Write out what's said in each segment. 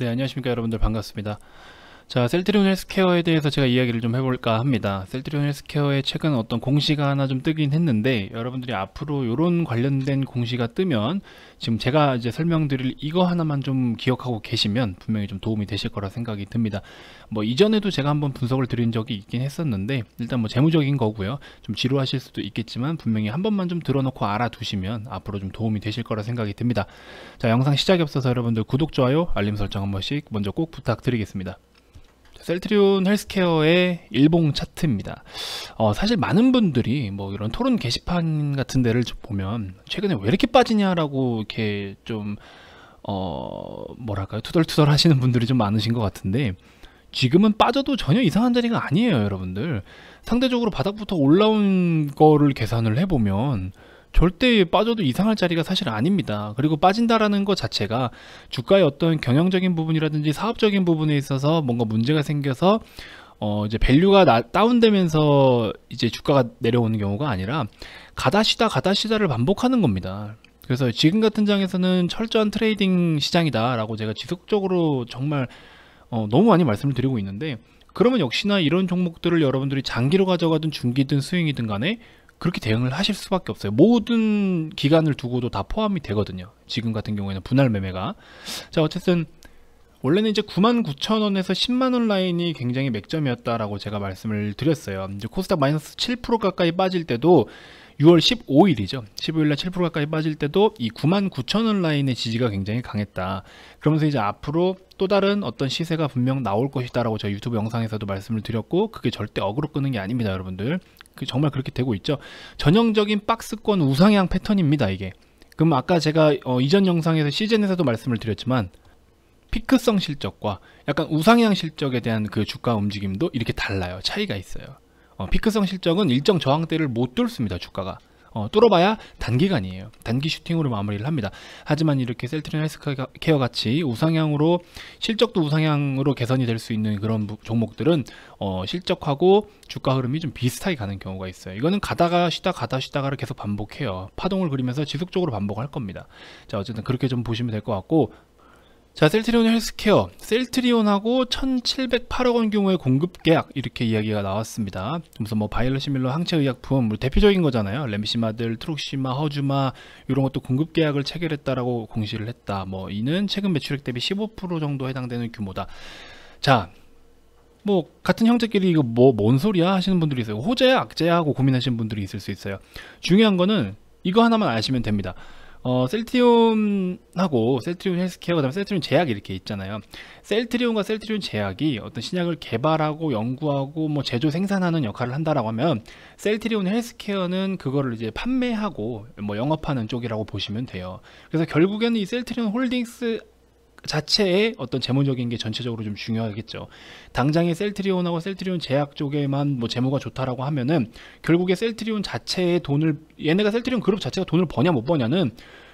네 안녕하십니까 여러분들 반갑습니다 자 셀트리온 헬스케어에 대해서 제가 이야기를 좀 해볼까 합니다 셀트리온 헬스케어에 최근 어떤 공시가 하나 좀 뜨긴 했는데 여러분들이 앞으로 이런 관련된 공시가 뜨면 지금 제가 이제 설명드릴 이거 하나만 좀 기억하고 계시면 분명히 좀 도움이 되실 거라 생각이 듭니다 뭐 이전에도 제가 한번 분석을 드린 적이 있긴 했었는데 일단 뭐 재무적인 거고요 좀 지루하실 수도 있겠지만 분명히 한 번만 좀 들어놓고 알아두시면 앞으로 좀 도움이 되실 거라 생각이 듭니다 자 영상 시작이없어서 여러분들 구독 좋아요 알림 설정 한 번씩 먼저 꼭 부탁드리겠습니다 셀트리온 헬스케어의 일봉 차트입니다. 어, 사실 많은 분들이 뭐 이런 토론 게시판 같은 데를 보면 최근에 왜 이렇게 빠지냐라고 이렇게 좀, 어, 뭐랄까요. 투덜투덜 하시는 분들이 좀 많으신 것 같은데 지금은 빠져도 전혀 이상한 자리가 아니에요, 여러분들. 상대적으로 바닥부터 올라온 거를 계산을 해보면 절대 빠져도 이상할 자리가 사실 아닙니다. 그리고 빠진다라는 것 자체가 주가의 어떤 경영적인 부분이라든지 사업적인 부분에 있어서 뭔가 문제가 생겨서 어 이제 밸류가 나, 다운되면서 이제 주가가 내려오는 경우가 아니라 가다시다 가다시다를 반복하는 겁니다. 그래서 지금 같은 장에서는 철저한 트레이딩 시장이다라고 제가 지속적으로 정말 어, 너무 많이 말씀을 드리고 있는데 그러면 역시나 이런 종목들을 여러분들이 장기로 가져가든 중기든 스윙이든 간에 그렇게 대응을 하실 수밖에 없어요. 모든 기간을 두고도 다 포함이 되거든요. 지금 같은 경우에는 분할 매매가. 자, 어쨌든 원래는 이제 99,000원에서 10만원 라인이 굉장히 맥점이었다라고 제가 말씀을 드렸어요. 이제 코스닥 마이너스 7% 가까이 빠질 때도 6월 15일이죠. 15일날 7% 가까이 빠질 때도 이 99,000원 라인의 지지가 굉장히 강했다. 그러면서 이제 앞으로 또 다른 어떤 시세가 분명 나올 것이다라고 저희 유튜브 영상에서도 말씀을 드렸고 그게 절대 어그로 끄는 게 아닙니다 여러분들 그 정말 그렇게 되고 있죠 전형적인 박스권 우상향 패턴입니다 이게 그럼 아까 제가 어, 이전 영상에서 시즌에서도 말씀을 드렸지만 피크성 실적과 약간 우상향 실적에 대한 그 주가 움직임도 이렇게 달라요 차이가 있어요 어, 피크성 실적은 일정 저항대를 못 뚫습니다 주가가 어, 뚫어봐야 단기간이에요. 단기 슈팅으로 마무리를 합니다. 하지만 이렇게 셀트리온 헬스케어 같이 우상향으로 실적도 우상향으로 개선이 될 수 있는 그런 종목들은 어, 실적하고 주가 흐름이 좀 비슷하게 가는 경우가 있어요. 이거는 가다가 쉬다 가다 쉬다가를 계속 반복해요. 파동을 그리면서 지속적으로 반복할 겁니다. 자 어쨌든 그렇게 좀 보시면 될 것 같고 자, 셀트리온 헬스케어. 셀트리온하고 1,708억 원 경우의 공급 계약 이렇게 이야기가 나왔습니다. 무슨 뭐 바이러시밀러 항체의약 품뭐 대표적인 거잖아요. 렘시마들, 트룩시마 허주마 이런 것도 공급 계약을 체결했다라고 공시를 했다. 뭐 이는 최근 매출액 대비 15% 정도 해당되는 규모다. 자, 뭐 같은 형제끼리 이거 뭐 뭔 소리야 하시는 분들이 있어요. 호재야, 악재야 하고 고민하시는 분들이 있을 수 있어요. 중요한 거는 이거 하나만 아시면 됩니다. 어, 셀트리온하고 셀트리온 헬스케어 그다음에 셀트리온 제약 이렇게 있잖아요. 셀트리온과 셀트리온 제약이 어떤 신약을 개발하고 연구하고 뭐 제조 생산하는 역할을 한다라고 하면 셀트리온 헬스케어는 그거를 이제 판매하고 뭐 영업하는 쪽이라고 보시면 돼요. 그래서 결국에는 이 셀트리온 홀딩스 자체의 어떤 재무적인 게 전체적으로 좀 중요하겠죠. 당장에 셀트리온하고 셀트리온 제약 쪽에만 뭐 재무가 좋다라고 하면은 결국에 셀트리온 자체의 돈을 얘네가 셀트리온 그룹 자체가 돈을 버냐 못 버냐는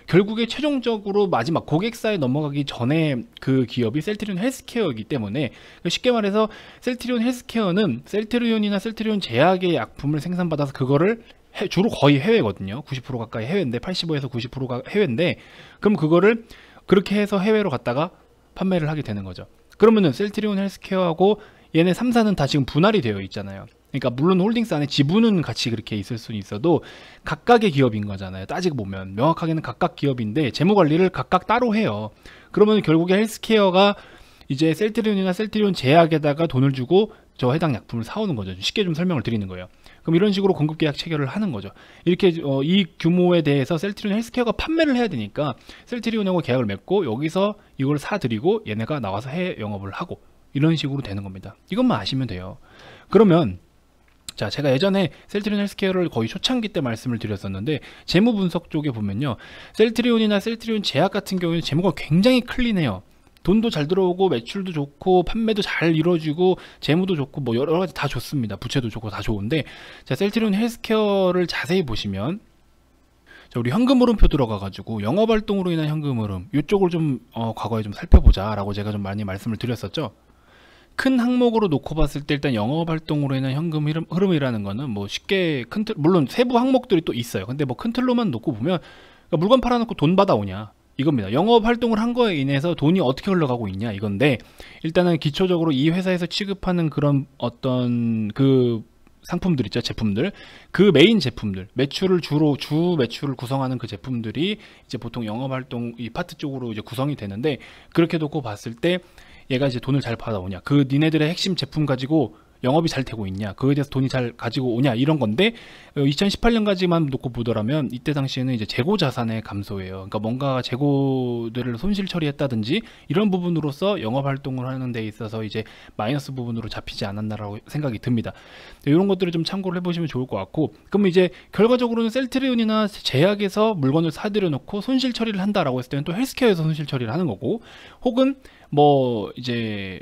결국에 최종적으로 마지막 고객사에 넘어가기 전에 그 기업이 셀트리온 헬스케어이기 때문에 그러니까 쉽게 말해서 셀트리온 헬스케어는 셀트리온이나 셀트리온 제약의 약품을 생산받아서 그거를 해, 주로 거의 해외거든요. 90% 가까이 해외인데 85에서 90%가 해외인데 그럼 그거를 그렇게 해서 해외로 갔다가 판매를 하게 되는 거죠. 그러면은 셀트리온 헬스케어하고 얘네 3사는 다 지금 분할이 되어 있잖아요. 그러니까 물론 홀딩스 안에 지분은 같이 그렇게 있을 수는 있어도 각각의 기업인 거잖아요. 따지고 보면 명확하게는 각각 기업인데 재무 관리를 각각 따로 해요. 그러면 결국에 헬스케어가 이제 셀트리온이나 셀트리온 제약에다가 돈을 주고 저 해당 약품을 사오는 거죠. 쉽게 좀 설명을 드리는 거예요. 그럼 이런 식으로 공급 계약 체결을 하는 거죠. 이렇게 어, 이 규모에 대해서 셀트리온 헬스케어가 판매를 해야 되니까 셀트리온하고 계약을 맺고 여기서 이걸 사들이고 얘네가 나와서 해외 영업을 하고 이런 식으로 되는 겁니다. 이것만 아시면 돼요. 그러면 자, 제가 예전에 셀트리온 헬스케어를 거의 초창기 때 말씀을 드렸었는데 재무 분석 쪽에 보면요. 셀트리온이나 셀트리온 제약 같은 경우에는 재무가 굉장히 클린해요. 돈도 잘 들어오고 매출도 좋고 판매도 잘 이루어지고 재무도 좋고 뭐 여러 가지 다 좋습니다. 부채도 좋고 다 좋은데 자 셀트리온 헬스케어를 자세히 보시면 자, 우리 현금 흐름표 들어가가지고 영업 활동으로 인한 현금 흐름 이쪽을 좀 어, 과거에 좀 살펴보자라고 제가 좀 많이 말씀을 드렸었죠. 큰 항목으로 놓고 봤을 때 일단 영업 활동으로 인한 현금 흐름, 흐름 이라는 거는 뭐 쉽게 큰 틀, 물론 세부 항목들이 또 있어요. 근데 뭐 큰 틀로만 놓고 보면 그러니까 물건 팔아놓고 돈 받아오냐 이겁니다. 영업 활동을 한 거에 인해서 돈이 어떻게 흘러가고 있냐 이건데 일단은 기초적으로 이 회사에서 취급하는 그런 어떤 그 상품들 있죠 제품들 그 메인 제품들 매출을 주로 주 매출을 구성하는 그 제품들이 이제 보통 영업 활동 이 파트 쪽으로 이제 구성이 되는데 그렇게 놓고 봤을 때 얘가 이제 돈을 잘 받아오냐 그 니네들의 핵심 제품 가지고 영업이 잘 되고 있냐 그에 거 대해서 돈이 잘 가지고 오냐 이런 건데 2018년까지만 어, 놓고 보더라면 이때 당시에는 이제 재고 자산의 감소예요 그러니까 뭔가 재고들을 손실 처리했다든지 이런 부분으로서 영업 활동을 하는 데 있어서 이제 마이너스 부분으로 잡히지 않았나라고 생각이 듭니다 네, 이런 것들을 좀 참고를 해보시면 좋을 것 같고 그럼 이제 결과적으로는 셀트리온이나 제약에서 물건을 사들여 놓고 손실 처리를 한다라고 했을 때는 또 헬스케어에서 손실 처리를 하는 거고 혹은 뭐 이제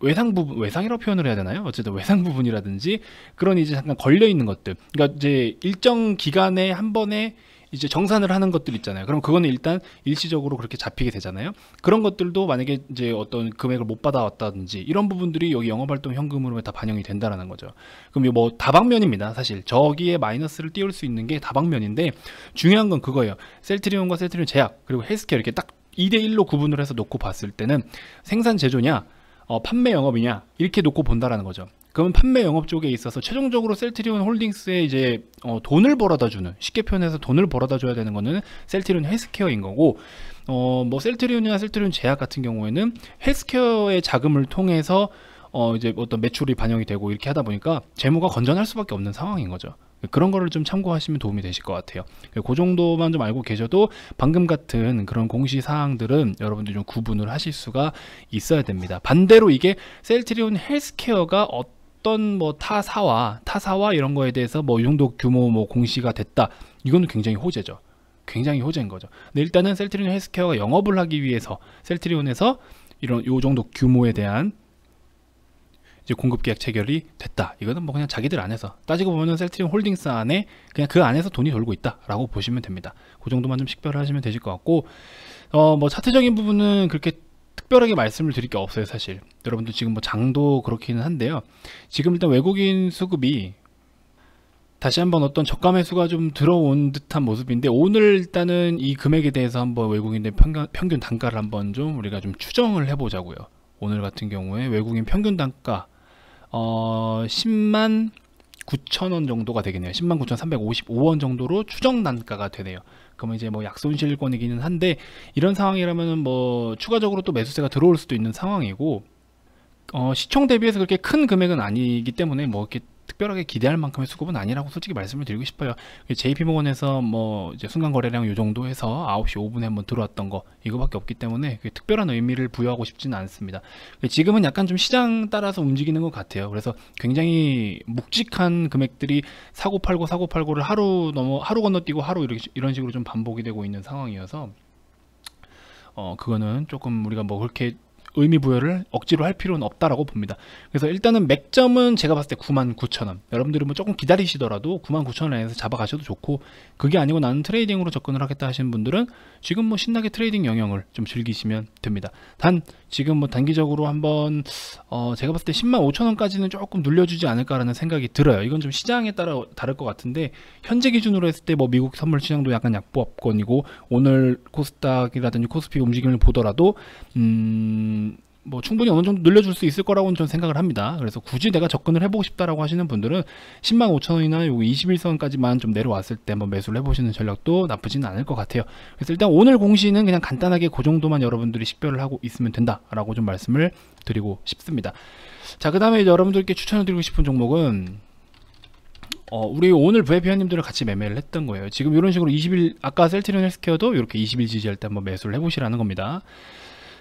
외상 부분, 외상이라고 표현을 해야 되나요? 어쨌든 외상 부분이라든지 그런 이제 잠깐 걸려 있는 것들. 그러니까 이제 일정 기간에 한 번에 이제 정산을 하는 것들 있잖아요. 그럼 그거는 일단 일시적으로 그렇게 잡히게 되잖아요. 그런 것들도 만약에 이제 어떤 금액을 못 받아왔다든지 이런 부분들이 여기 영업활동 현금으로 다 반영이 된다라는 거죠. 그럼 뭐 다방면입니다. 사실 저기에 마이너스를 띄울 수 있는 게 다방면인데 중요한 건 그거예요. 셀트리온과 셀트리온 제약 그리고 헬스케어 이렇게 딱 2대1로 구분을 해서 놓고 봤을 때는 생산 제조냐 어, 판매 영업이냐 이렇게 놓고 본다라는 거죠. 그러면 판매 영업 쪽에 있어서 최종적으로 셀트리온 홀딩스에 이제 어, 돈을 벌어다 주는 쉽게 표현해서 돈을 벌어다 줘야 되는 거는 셀트리온 헬스케어인 거고 어, 뭐 셀트리온이나 셀트리온 제약 같은 경우에는 헬스케어의 자금을 통해서 어, 이제 어떤 매출이 반영이 되고 이렇게 하다 보니까 재무가 건전할 수밖에 없는 상황인 거죠. 그런 거를 좀 참고하시면 도움이 되실 것 같아요. 예, 그 정도만 좀 알고 계셔도 방금 같은 그런 공시 사항들은 여러분들이 좀 구분을 하실 수가 있어야 됩니다. 반대로 이게 셀트리온 헬스케어가 어떤 뭐 타사와 타사와 이런 거에 대해서 뭐 이 정도 규모 뭐 공시가 됐다 이건 굉장히 호재죠 굉장히 호재인 거죠 근데 일단은 셀트리온 헬스케어가 영업을 하기 위해서 셀트리온에서 이런 요 정도 규모에 대한 이제 공급 계약 체결이 됐다. 이거는 뭐 그냥 자기들 안에서 따지고 보면 셀트리온 홀딩스 안에 그냥 그 안에서 돈이 돌고 있다라고 보시면 됩니다. 그 정도만 좀 식별을 하시면 되실 것 같고 어뭐 차트적인 부분은 그렇게 특별하게 말씀을 드릴 게 없어요 사실 여러분들 지금 뭐 장도 그렇기는 한데요 지금 일단 외국인 수급이 다시 한번 어떤 저가 매수가 좀 들어온 듯한 모습인데 오늘 일단은 이 금액에 대해서 한번 외국인들 평균, 평균 단가를 한번 좀 우리가 좀 추정을 해보자고요 오늘 같은 경우에 외국인 평균 단가 어, 10만 9천원 정도가 되겠네요. 10만 9,355원 천 정도로 추정 단가가 되네요. 그러면 이제 뭐 약손실권이기는 한데 이런 상황이라면 뭐 추가적으로 또 매수세가 들어올 수도 있는 상황이고 어, 시총 대비해서 그렇게 큰 금액은 아니기 때문에 뭐 이렇게 특별하게 기대할 만큼의 수급은 아니라고 솔직히 말씀을 드리고 싶어요. JP모건에서 그 뭐 이제 순간 거래량 이 정도 해서 9시 5분에 한번 들어왔던 거 이거밖에 없기 때문에 특별한 의미를 부여하고 싶지는 않습니다. 그 지금은 약간 좀 시장 따라서 움직이는 것 같아요. 그래서 굉장히 묵직한 금액들이 사고 팔고 사고 팔고를 하루 넘어 하루 건너뛰고 하루 이렇게 이런 식으로 좀 반복이 되고 있는 상황이어서 어 그거는 조금 우리가 뭐 그렇게 의미 부여를 억지로 할 필요는 없다라고 봅니다. 그래서 일단은 맥점은 제가 봤을 때 99,000원. 여러분들이 뭐 조금 기다리시더라도 99,000원 안에서 잡아가셔도 좋고 그게 아니고 나는 트레이딩으로 접근을 하겠다 하시는 분들은 지금 뭐 신나게 트레이딩 영역을 좀 즐기시면 됩니다. 단 지금 뭐 단기적으로 한번 어 제가 봤을 때 10만 5천원까지는 조금 눌려주지 않을까라는 생각이 들어요. 이건 좀 시장에 따라 다를 것 같은데 현재 기준으로 했을 때 뭐 미국 선물 시장도 약간 약보합권이고 오늘 코스닥이라든지 코스피 움직임을 보더라도 음뭐 충분히 어느 정도 늘려줄 수 있을 거라고는 저는 생각을 합니다. 그래서 굳이 내가 접근을 해보고 싶다라고 하시는 분들은 10만 5천 원이나 요 21선까지만 좀 내려왔을 때 한번 매수를 해보시는 전략도 나쁘진 않을 것 같아요. 그래서 일단 오늘 공시는 그냥 간단하게 그 정도만 여러분들이 식별을 하고 있으면 된다라고 좀 말씀을 드리고 싶습니다. 자, 그 다음에 여러분들께 추천해드리고 싶은 종목은 어, 우리 오늘 VIP원님들을 같이 매매를 했던 거예요. 지금 이런 식으로 20일, 아까 셀트리온 헬스케어도 이렇게 20일 지지할 때 한번 매수를 해보시라는 겁니다.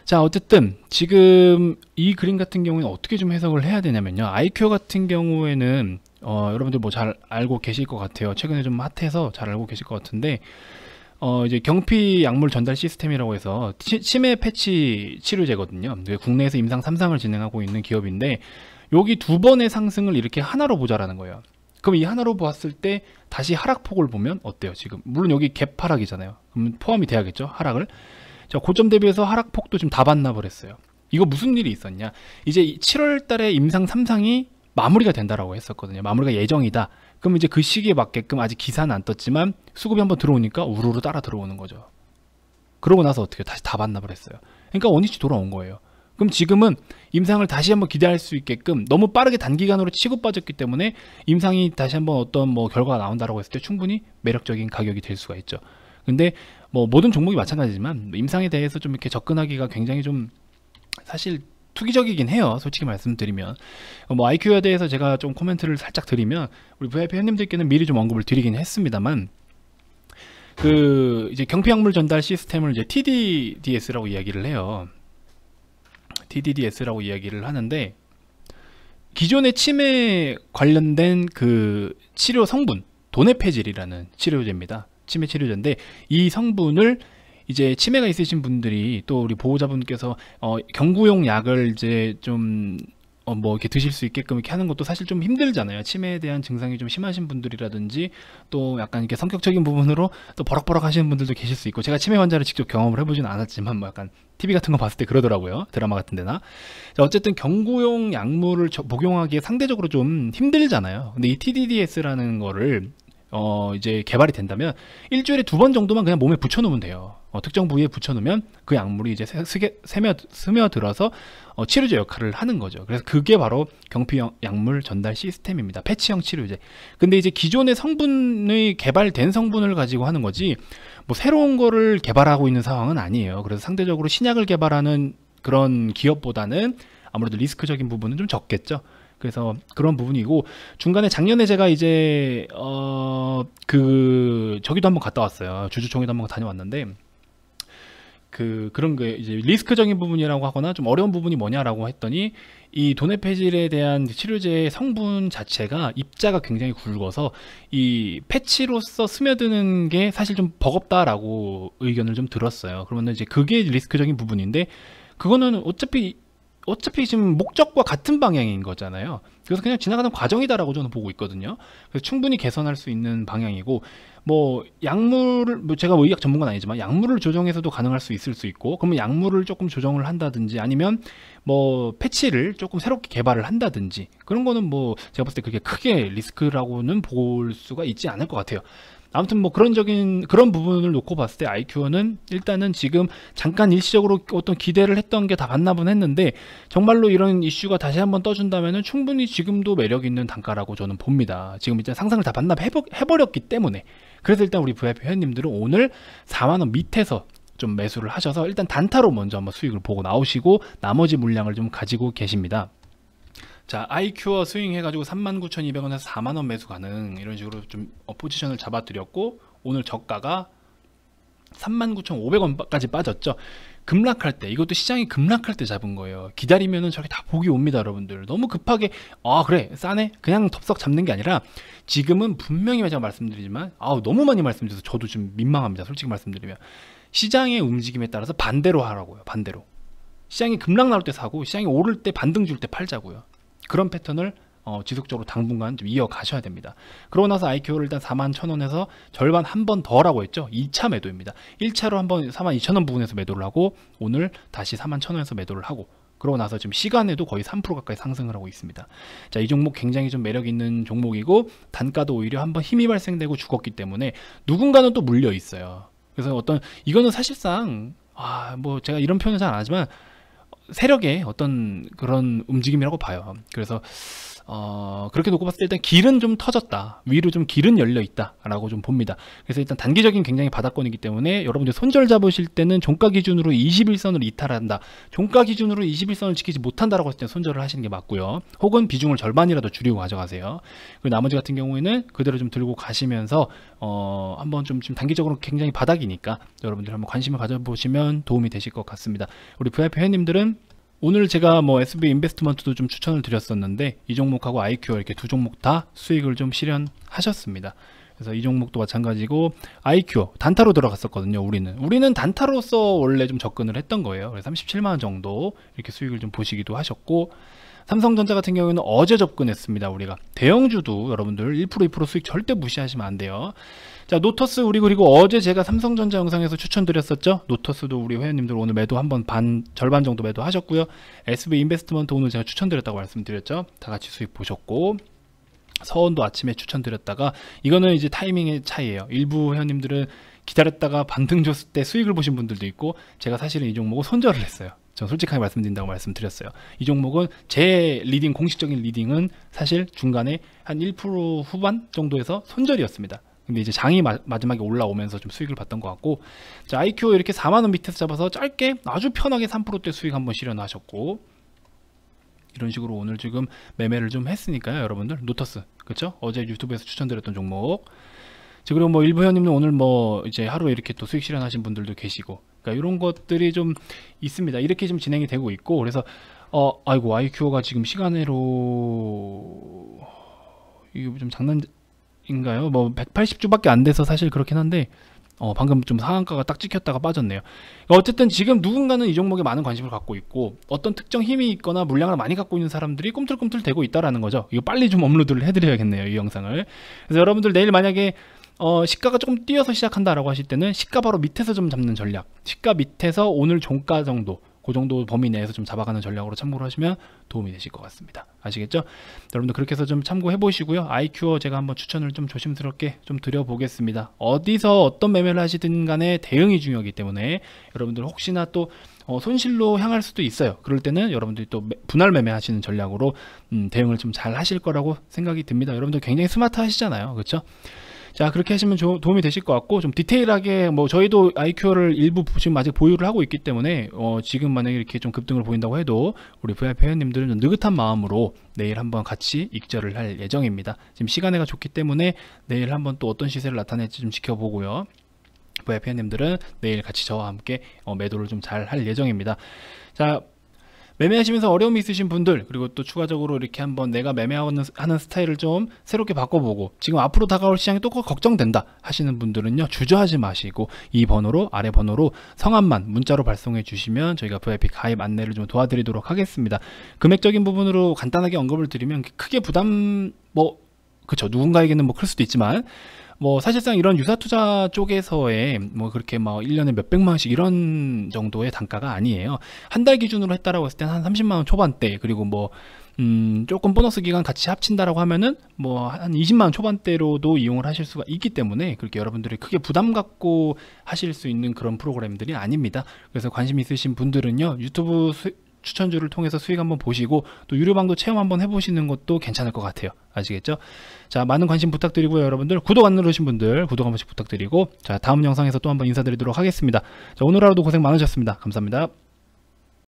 자 어쨌든 지금 이 그림 같은 경우에는 어떻게 좀 해석을 해야 되냐면요 IQ 같은 경우에는 어, 여러분들 뭐 잘 알고 계실 것 같아요 최근에 좀 핫해서 잘 알고 계실 것 같은데 어, 이제 경피 약물 전달 시스템이라고 해서 치, 치매 패치 치료제거든요 국내에서 임상 3상을 진행하고 있는 기업인데 여기 두 번의 상승을 이렇게 하나로 보자라는 거예요 그럼 이 하나로 보았을 때 다시 하락폭을 보면 어때요 지금 물론 여기 갭 하락이잖아요 그럼 포함이 돼야겠죠 하락을 자, 고점 대비해서 하락폭도 지금 다 봤나 버렸어요. 이거 무슨 일이 있었냐? 이제 7월 달에 임상 3상이 마무리가 된다라고 했었거든요. 마무리가 예정이다. 그럼 이제 그 시기에 맞게끔 아직 기사는 안 떴지만 수급이 한번 들어오니까 우르르 따라 들어오는 거죠. 그러고 나서 어떻게 다시 다 반납을 했어요. 그러니까 원위치 돌아온 거예요. 그럼 지금은 임상을 다시 한번 기대할 수 있게끔 너무 빠르게 단기간으로 치고 빠졌기 때문에 임상이 다시 한번 어떤 뭐 결과가 나온다라고 했을 때 충분히 매력적인 가격이 될 수가 있죠. 근데 뭐 모든 종목이 마찬가지지만 뭐 임상에 대해서 좀 이렇게 접근하기가 굉장히 좀 사실 투기적이긴 해요 솔직히 말씀드리면 뭐 IQ에 대해서 제가 좀 코멘트를 살짝 드리면 우리 VIP 회원님들께는 미리 좀 언급을 드리긴 했습니다만 그 이제 경피약물 전달 시스템을 이제 TDDS라고 이야기를 해요 TDDS라고 이야기를 하는데 기존의 치매 관련된 그 치료 성분 도네페질이라는 치료제입니다 치매 치료제인데 이 성분을 이제 치매가 있으신 분들이 또 우리 보호자분께서 어, 경구용 약을 이제 좀 어, 뭐 이렇게 드실 수 있게끔 이렇게 하는 것도 사실 좀 힘들잖아요. 치매에 대한 증상이 좀 심하신 분들이라든지 또 약간 이렇게 성격적인 부분으로 또 버럭버럭 하시는 분들도 계실 수 있고 제가 치매 환자를 직접 경험을 해보지는 않았지만 뭐 약간 TV 같은 거 봤을 때 그러더라고요. 드라마 같은 데나. 자, 어쨌든 경구용 약물을 저, 복용하기에 상대적으로 좀 힘들잖아요. 근데 이 TDDS라는 거를 어 이제 개발이 된다면 일주일에 두 번 정도만 그냥 몸에 붙여놓으면 돼요. 어, 특정 부위에 붙여놓으면 그 약물이 이제 세, 스게, 스며, 스며들어서 어, 치료제 역할을 하는 거죠. 그래서 그게 바로 경피 약물 전달 시스템입니다. 패치형 치료제. 근데 이제 기존의 성분의 개발된 성분을 가지고 하는 거지 뭐 새로운 거를 개발하고 있는 상황은 아니에요. 그래서 상대적으로 신약을 개발하는 그런 기업보다는 아무래도 리스크적인 부분은 좀 적겠죠. 그래서 그런 부분이고 중간에 작년에 제가 이제 어그 저기도 한번 갔다 왔어요. 주주총회도 한번 다녀왔는데 그 그런 게 이제 리스크적인 부분이라고 하거나 좀 어려운 부분이 뭐냐라고 했더니 이 도네페질에 대한 치료제의 성분 자체가 입자가 굉장히 굵어서 이 패치로서 스며드는 게 사실 좀 버겁다라고 의견을 좀 들었어요. 그러면 이제 그게 리스크적인 부분인데 그거는 어차피 어차피 지금 목적과 같은 방향인 거잖아요. 그래서 그냥 지나가는 과정이다라고 저는 보고 있거든요. 그래서 충분히 개선할 수 있는 방향이고 뭐 약물을 뭐 제가 뭐 의학 전문가는 아니지만 약물을 조정해서도 가능할 수 있을 수 있고 그러면 약물을 조금 조정을 한다든지 아니면 뭐 패치를 조금 새롭게 개발을 한다든지 그런 거는 뭐 제가 봤을 때 그게 크게 리스크라고는 볼 수가 있지 않을 것 같아요. 아무튼 뭐 그런 적인 그런 부분을 놓고 봤을 때 IQ는 일단은 지금 잠깐 일시적으로 어떤 기대를 했던 게 다 반납은 했는데 정말로 이런 이슈가 다시 한번 떠준다면은 충분히 지금도 매력 있는 단가라고 저는 봅니다. 지금 일단 상상을 다 반납해버렸기 때문에 그래서 일단 우리 VIP 회원님들은 오늘 4만원 밑에서 좀 매수를 하셔서 일단 단타로 먼저 한번 수익을 보고 나오시고 나머지 물량을 좀 가지고 계십니다. 자, 아이큐어 스윙 해가지고 39,200원에서 4만원 매수 가능 이런 식으로 좀 포지션을 잡아드렸고 오늘 저가가 39,500원까지 빠졌죠. 급락할 때 이것도 시장이 급락할 때 잡은 거예요. 기다리면은 저게다 복이 옵니다, 여러분들. 너무 급하게 아 그래 싸네 그냥 덥석 잡는 게 아니라 지금은 분명히 제가 말씀드리지만 아우 너무 많이 말씀드려서 저도 좀 민망합니다. 솔직히 말씀드리면 시장의 움직임에 따라서 반대로 하라고요. 반대로 시장이 급락 나올 때 사고 시장이 오를 때 반등 줄 때 팔자고요. 그런 패턴을 어, 지속적으로 당분간 좀 이어가셔야 됩니다. 그러고 나서 IQ를 일단 4만 1,000원에서 절반 한 번 더라고 했죠. 2차 매도입니다. 1차로 한 번 4만 2,000원 부분에서 매도를 하고 오늘 다시 4만 1,000원에서 매도를 하고 그러고 나서 지금 시간에도 거의 3% 가까이 상승을 하고 있습니다. 자, 이 종목 굉장히 좀 매력 있는 종목이고 단가도 오히려 한 번 힘이 발생되고 죽었기 때문에 누군가는 또 물려 있어요. 그래서 어떤 이거는 사실상 아, 뭐 제가 이런 표현은 잘 안 하지만 세력의 어떤 그런 움직임이라고 봐요. 그래서 어, 그렇게 놓고 봤을 때 일단 길은 좀 터졌다. 위로 좀 길은 열려 있다라고 좀 봅니다. 그래서 일단 단기적인 굉장히 바닥권이기 때문에 여러분들 손절 잡으실 때는 종가 기준으로 2 1선으로 이탈한다. 종가 기준으로 21선을 지키지 못한다라고 했을 때 손절을 하시는 게 맞고요. 혹은 비중을 절반이라도 줄이고 가져가세요. 그리고 나머지 같은 경우에는 그대로 좀 들고 가시면서 어, 한번 좀 지금 단기적으로 굉장히 바닥이니까 여러분들 한번 관심을 가져보시면 도움이 되실 것 같습니다. 우리 VIP 회원님들은 오늘 제가 뭐 SB 인베스트먼트도 좀 추천을 드렸었는데 이 종목하고 IQ 이렇게 두 종목 다 수익을 좀 실현하셨습니다. 그래서 이 종목도 마찬가지고 IQ 단타로 들어갔었거든요. 우리는 우리는 단타로서 원래 좀 접근을 했던 거예요. 그래서 37만 원 정도 이렇게 수익을 좀 보시기도 하셨고 삼성전자 같은 경우에는 어제 접근했습니다. 우리가 대형주도 여러분들 1% 2% 수익 절대 무시하시면 안 돼요. 자 노터스 우리 그리고 어제 제가 삼성전자 영상에서 추천드렸었죠 노터스도 우리 회원님들 오늘 매도 한번 반 절반 정도 매도 하셨고요 SB 인베스트먼트 오늘 제가 추천드렸다고 말씀드렸죠 다 같이 수익 보셨고 서원도 아침에 추천드렸다가 이거는 이제 타이밍의 차이예요 일부 회원님들은 기다렸다가 반등 줬을 때 수익을 보신 분들도 있고 제가 사실은 이 종목을 손절을 했어요 전 솔직하게 말씀드린다고 말씀드렸어요. 이 종목은 제 리딩 공식적인 리딩은 사실 중간에 한 1% 후반 정도에서 손절이었습니다. 근데 이제 장이 마, 지막에 올라오면서 좀 수익을 봤던 것 같고 자 IQ 이렇게 4만원 밑에서 잡아서 짧게 아주 편하게 3%대 수익 한번 실현하셨고 이런 식으로 오늘 지금 매매를 좀 했으니까요 여러분들 노터스 그쵸 어제 유튜브에서 추천드렸던 종목 자 그리고 뭐 일부 회원님은 오늘 뭐 이제 하루 에 이렇게 또 수익 실현하신 분들도 계시고 그러니까 이런 것들이 좀 있습니다 이렇게 좀 진행이 되고 있고 그래서 어 아이고 아이큐가 지금 시간으로 이거 좀 장난 인가요? 뭐 180주밖에 안 돼서 사실 그렇긴 한데 어, 방금 좀 상한가가 딱 찍혔다가 빠졌네요. 그러니까 어쨌든 지금 누군가는 이 종목에 많은 관심을 갖고 있고 어떤 특정 힘이 있거나 물량을 많이 갖고 있는 사람들이 꿈틀꿈틀 되고 있다라는 거죠. 이거 빨리 좀 업로드를 해드려야겠네요. 이 영상을. 그래서 여러분들 내일 만약에 어, 시가가 조금 뛰어서 시작한다라고 하실 때는 시가 바로 밑에서 좀 잡는 전략. 시가 밑에서 오늘 종가 정도. 그 정도 범위 내에서 좀 잡아가는 전략으로 참고를 하시면 도움이 되실 것 같습니다. 아시겠죠? 여러분들 그렇게 해서 좀 참고해 보시고요. i q 어 제가 한번 추천을 좀 조심스럽게 좀 드려보겠습니다. 어디서 어떤 매매를 하시든 간에 대응이 중요하기 때문에 여러분들 혹시나 또 어, 손실로 향할 수도 있어요. 그럴 때는 여러분들이 또 분할 매매하시는 전략으로 음, 대응을 좀 잘 하실 거라고 생각이 듭니다. 여러분들 굉장히 스마트하시잖아요. 그렇죠? 자 그렇게 하시면 조, 도움이 되실 것 같고 좀 디테일하게 뭐 저희도 IQ를 일부 지금 아직 보유를 하고 있기 때문에 어, 지금 만약에 이렇게 좀 급등을 보인다고 해도 우리 VIP 회원님들은 좀 느긋한 마음으로 내일 한번 같이 익절을 할 예정입니다. 지금 시간대가 좋기 때문에 내일 한번 또 어떤 시세를 나타낼지 좀 지켜보고요. VIP 회원님들은 내일 같이 저와 함께 어, 매도를 좀 잘 할 예정입니다. 자 매매하시면서 어려움이 있으신 분들 그리고 또 추가적으로 이렇게 한번 내가 매매하는 하는 스타일을 좀 새롭게 바꿔보고 지금 앞으로 다가올 시장이 또 걱정된다 하시는 분들은요 주저하지 마시고 이 번호로 아래 번호로 성함만 문자로 발송해 주시면 저희가 VIP 가입 안내를 좀 도와드리도록 하겠습니다 금액적인 부분으로 간단하게 언급을 드리면 크게 부담 뭐 그쵸 누군가에게는 뭐 클 수도 있지만 뭐 사실상 이런 유사 투자 쪽에서의 뭐 그렇게 막 뭐 1년에 몇백만 원씩 이런 정도의 단가가 아니에요. 한 달 기준으로 했다라고 했을 때는 한 30만 원 초반대 그리고 뭐 음, 조금 보너스 기간 같이 합친다라고 하면은 뭐 한 20만 원 초반대로도 이용을 하실 수가 있기 때문에 그렇게 여러분들이 크게 부담 갖고 하실 수 있는 그런 프로그램들이 아닙니다. 그래서 관심 있으신 분들은요 유튜브 수, 추천주를 통해서 수익 한번 보시고 또 유료방도 체험 한번 해보시는 것도 괜찮을 것 같아요. 아시겠죠? 자 많은 관심 부탁드리고요 여러분들 구독 안 누르신 분들 구독 한 번씩 부탁드리고 자 다음 영상에서 또 한번 인사드리도록 하겠습니다. 자 오늘 하루도 고생 많으셨습니다. 감사합니다.